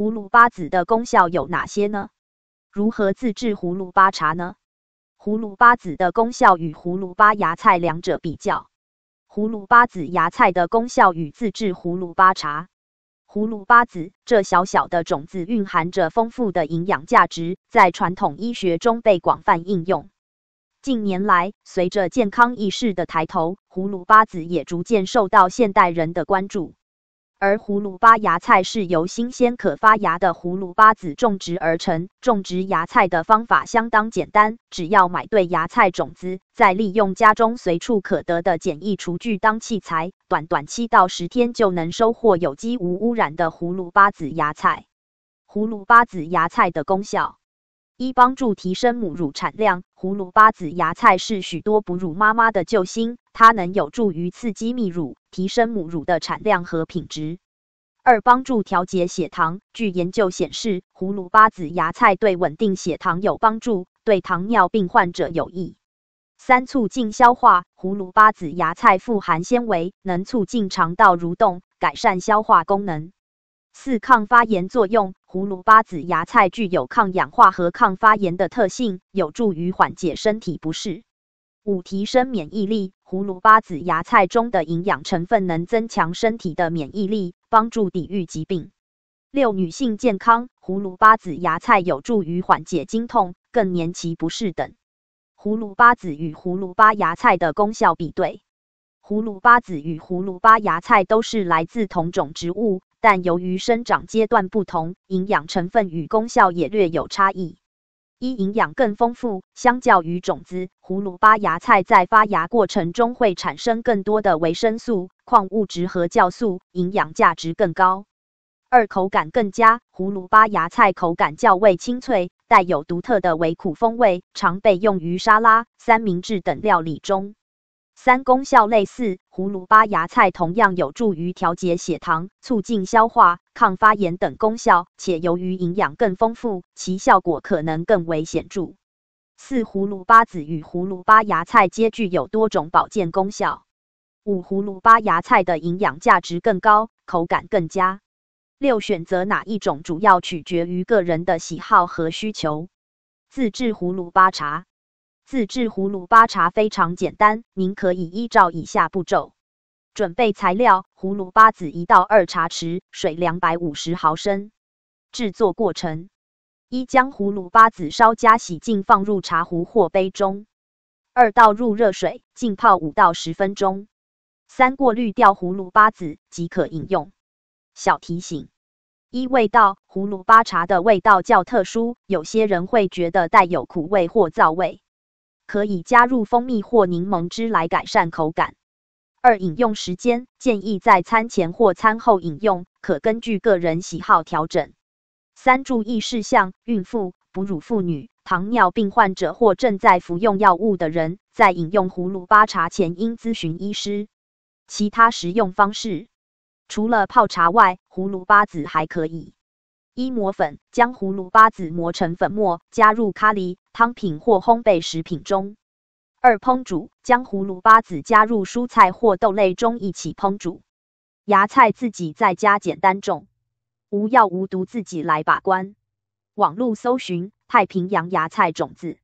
葫芦巴籽的功效有哪些呢？如何自制葫芦巴茶呢？葫芦巴籽的功效与葫芦巴芽菜两者比较，葫芦巴子芽菜的功效与自制葫芦巴茶。葫芦巴籽这小小的种子蕴含着丰富的营养价值，在传统医学中被广泛应用。近年来，随着健康意识的抬头，葫芦巴籽也逐渐受到现代人的关注。而葫芦巴芽菜是由新鲜可发芽的葫芦巴籽种植而成。种植芽菜的方法相当简单，只要买对芽菜种子，再利用家中随处可得的简易厨具当器材，短短七到十天就能收获有机无污染的葫芦巴籽芽菜。葫芦巴籽芽菜的功效。一、帮助提升母乳产量。胡萝卜子芽菜是许多哺乳妈妈的救星，它能有助于刺激泌乳，提升母乳的产量和品质。二、帮助调节血糖。据研究显示，胡萝卜子芽菜对稳定血糖有帮助，对糖尿病患者有益。三、促进消化。胡萝卜子芽菜富含纤维，能促进肠道蠕动，改善消化功能。四、抗发炎作用，胡芦巴子芽菜具有抗氧化和抗发炎的特性，有助于缓解身体不适。五、提升免疫力，胡芦巴子芽菜中的营养成分能增强身体的免疫力，帮助抵御疾病。六、女性健康，胡芦巴子芽菜有助于缓解经痛、更年期不适等。胡芦巴子与胡芦巴芽菜的功效比对，胡芦巴子与胡芦巴芽菜都是来自同种植物。但由于生长阶段不同，营养成分与功效也略有差异。一、营养更丰富，相较于种子，胡萝卜、芽菜在发芽过程中会产生更多的维生素、矿物质和酵素，营养价值更高。二、口感更佳，胡萝卜、芽菜口感较为清脆，带有独特的微苦风味，常被用于沙拉、三明治等料理中。三功效类似，葫芦巴芽菜同样有助于调节血糖、促进消化、抗发炎等功效，且由于营养更丰富，其效果可能更为显著。四，葫芦巴子与葫芦巴芽菜皆具有多种保健功效。五，葫芦巴芽菜的营养价值更高，口感更佳。六，选择哪一种主要取决于个人的喜好和需求。自制葫芦巴茶。自制葫芦巴茶非常简单，您可以依照以下步骤准备材料：葫芦巴子一到二茶匙，水两百五十毫升。制作过程：一、将葫芦巴子稍加洗净，放入茶壶或杯中；二、倒入热水，浸泡五到十分钟；三、过滤掉葫芦巴子即可饮用。小提醒：一、味道，葫芦巴茶的味道较特殊，有些人会觉得带有苦味或燥味。可以加入蜂蜜或柠檬汁来改善口感。二、饮用时间建议在餐前或餐后饮用，可根据个人喜好调整。三、注意事项：孕妇、哺乳妇女、糖尿病患者或正在服用药物的人，在饮用葫芦巴茶前应咨询医师。其他食用方式：除了泡茶外，葫芦巴籽还可以。一磨粉，将葫芦巴籽磨成粉末，加入咖喱、汤品或烘焙食品中。二烹煮，将葫芦巴籽加入蔬菜或豆类中一起烹煮。芽菜自己在家简单种，无药无毒，自己来把关。网络搜寻太平洋芽菜种子。